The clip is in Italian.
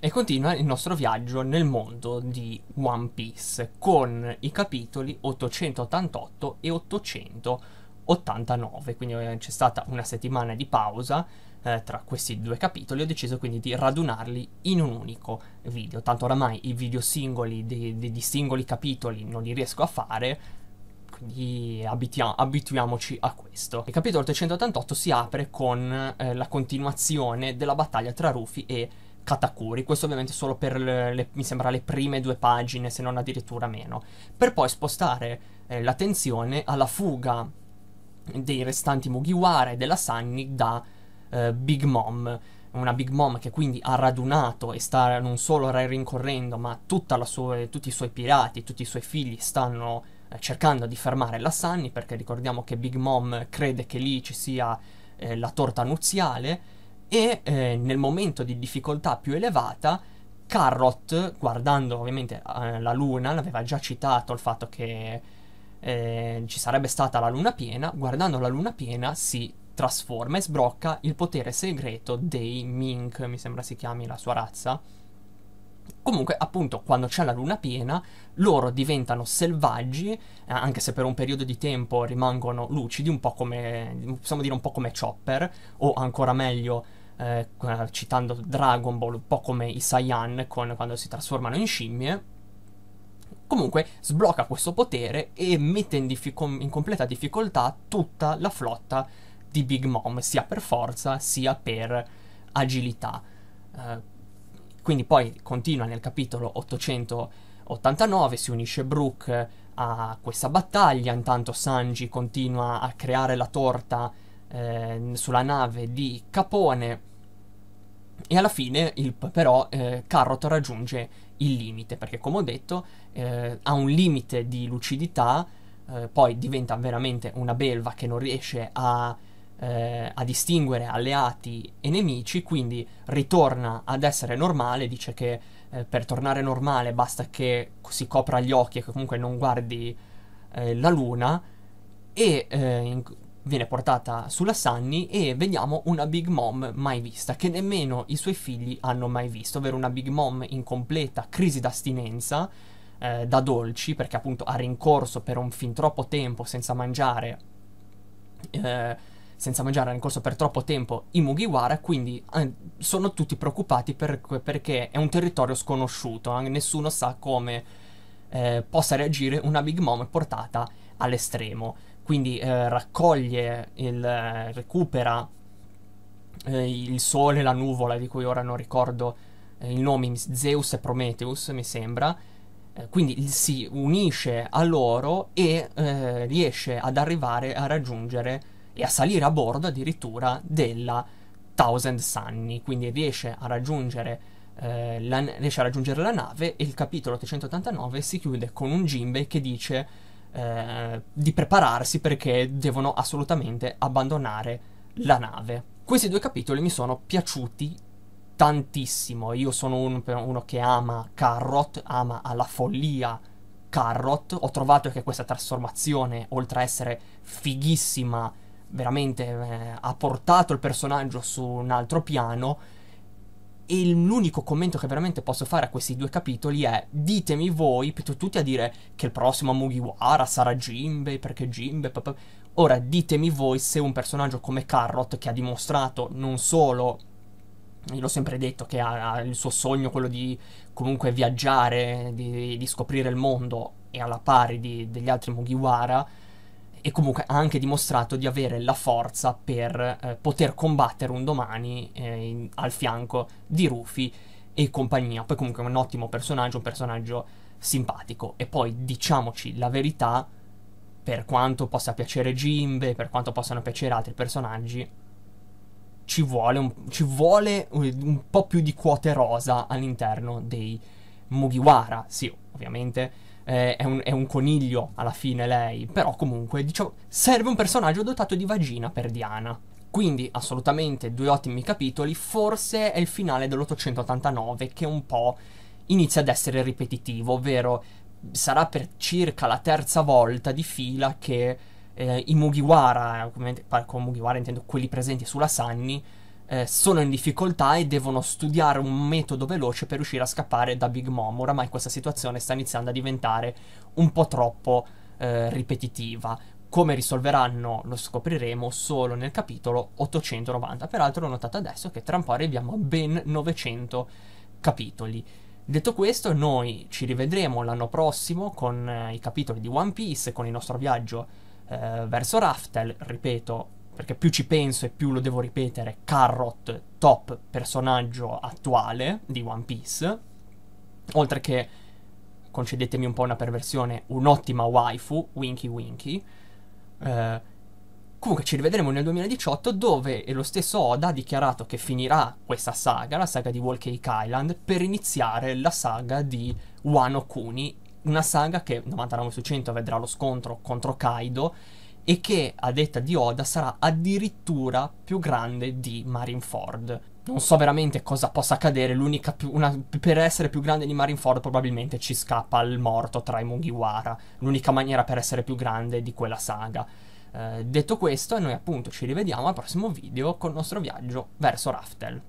E continua il nostro viaggio nel mondo di One Piece con i capitoli 888 e 889, quindi eh, c'è stata una settimana di pausa eh, tra questi due capitoli, ho deciso quindi di radunarli in un unico video, tanto oramai i video singoli di, di, di singoli capitoli non li riesco a fare, quindi abituiamoci a questo. Il capitolo 888 si apre con eh, la continuazione della battaglia tra Rufy e Katakuri. Questo ovviamente solo per le, le, mi sembra le prime due pagine, se non addirittura meno. Per poi spostare eh, l'attenzione alla fuga dei restanti Mugiwara e della Sunny da eh, Big Mom. Una Big Mom che quindi ha radunato e sta non solo rincorrendo, ma sua, tutti i suoi pirati, tutti i suoi figli stanno eh, cercando di fermare la Sunny perché ricordiamo che Big Mom crede che lì ci sia eh, la torta nuziale e eh, nel momento di difficoltà più elevata Carrot, guardando ovviamente eh, la luna, l'aveva già citato il fatto che eh, ci sarebbe stata la luna piena, guardando la luna piena si trasforma e sbrocca il potere segreto dei Mink, mi sembra si chiami la sua razza, Comunque, appunto, quando c'è la luna piena, loro diventano selvaggi, eh, anche se per un periodo di tempo rimangono lucidi, un po' come, possiamo dire un po' come Chopper, o ancora meglio, eh, citando Dragon Ball, un po' come i Saiyan con, quando si trasformano in scimmie. Comunque sblocca questo potere e mette in, diffic- in completa difficoltà tutta la flotta di Big Mom, sia per forza sia per agilità. Eh, quindi poi continua nel capitolo 889, si unisce Brooke a questa battaglia, intanto Sanji continua a creare la torta eh, sulla nave di Capone e alla fine il, però eh, Carrot raggiunge il limite perché come ho detto eh, ha un limite di lucidità, eh, poi diventa veramente una belva che non riesce a eh, a distinguere alleati e nemici, quindi ritorna ad essere normale, dice che eh, per tornare normale basta che si copra gli occhi e che comunque non guardi eh, la luna e eh, in, viene portata sulla Sunny e vediamo una Big Mom mai vista, che nemmeno i suoi figli hanno mai visto, ovvero una Big Mom in completa crisi d'astinenza eh, da dolci, perché appunto ha rincorso per un fin troppo tempo senza mangiare eh, senza mangiare nel corso per troppo tempo i Mugiwara, quindi eh, sono tutti preoccupati per, perché è un territorio sconosciuto, eh, nessuno sa come eh, possa reagire una Big Mom portata all'estremo. Quindi eh, raccoglie, il, recupera eh, il sole, la nuvola di cui ora non ricordo il nome, Zeus e Prometheus mi sembra, quindi si unisce a loro e eh, riesce ad arrivare a raggiungere e a salire a bordo addirittura della Thousand Sunny, quindi riesce a raggiungere eh, la, riesce a raggiungere la nave e il capitolo 889 si chiude con un Jimbe che dice eh, di prepararsi perché devono assolutamente abbandonare la nave. Questi due capitoli mi sono piaciuti tantissimo. Io sono un, uno che ama Carrot, ama alla follia Carrot. Ho trovato che questa trasformazione, oltre a essere fighissima, veramente eh, ha portato il personaggio su un altro piano. E l'unico commento che veramente posso fare a questi due capitoli è: ditemi voi, tutti a dire che il prossimo Mugiwara sarà Jimbe, perché Jimbe. Papà. Ora ditemi voi se un personaggio come Carrot, che ha dimostrato non solo io l'ho sempre detto che ha, ha, il suo sogno quello di comunque viaggiare, di, di scoprire il mondo e alla pari di, degli altri Mugiwara, e comunque ha anche dimostrato di avere la forza per eh, poter combattere un domani eh, in, al fianco di Rufy e compagnia. Poi comunque è un ottimo personaggio, un personaggio simpatico. E poi diciamoci la verità, per quanto possa piacere Jimbe, per quanto possano piacere altri personaggi, ci vuole un, ci vuole un, po' più di quote rosa all'interno dei Mugiwara. Sì, ovviamente eh, è, un, è, un, coniglio alla fine lei, però comunque diciamo, serve un personaggio dotato di vagina per Diana. Quindi assolutamente due ottimi capitoli, forse è il finale dell'889 che un po' inizia ad essere ripetitivo, ovvero sarà per circa la terza volta di fila che eh, i Mugiwara, con Mugiwara intendo quelli presenti sulla Sunny, eh, sono in difficoltà e devono studiare un metodo veloce per riuscire a scappare da Big Mom. Oramai questa situazione sta iniziando a diventare un po' troppo eh, ripetitiva. Come risolveranno lo scopriremo solo nel capitolo 890. Peraltro ho notato adesso che tra un po' arriviamo a ben 900 capitoli. Detto questo, noi ci rivedremo l'anno prossimo con eh, i capitoli di One Piece, con il nostro viaggio eh, verso Raftel, ripeto, perché più ci penso e più lo devo ripetere, Carrot, top personaggio attuale di One Piece, oltre che, concedetemi un po' una perversione, un'ottima waifu, Winky Winky. Eh, comunque ci rivedremo nel 2018 dove lo stesso Oda ha dichiarato che finirà questa saga, la saga di Wall Cake Island, per iniziare la saga di Wano Kuni, una saga che 99 su 100 vedrà lo scontro contro Kaido e che a detta di Oda sarà addirittura più grande di Marineford. Non so veramente cosa possa accadere, l'unica più, una, per essere più grande di Marineford probabilmente ci scappa il morto tra i Mugiwara, l'unica maniera per essere più grande di quella saga. Eh, detto questo, noi appunto ci rivediamo al prossimo video con il nostro viaggio verso Raftel.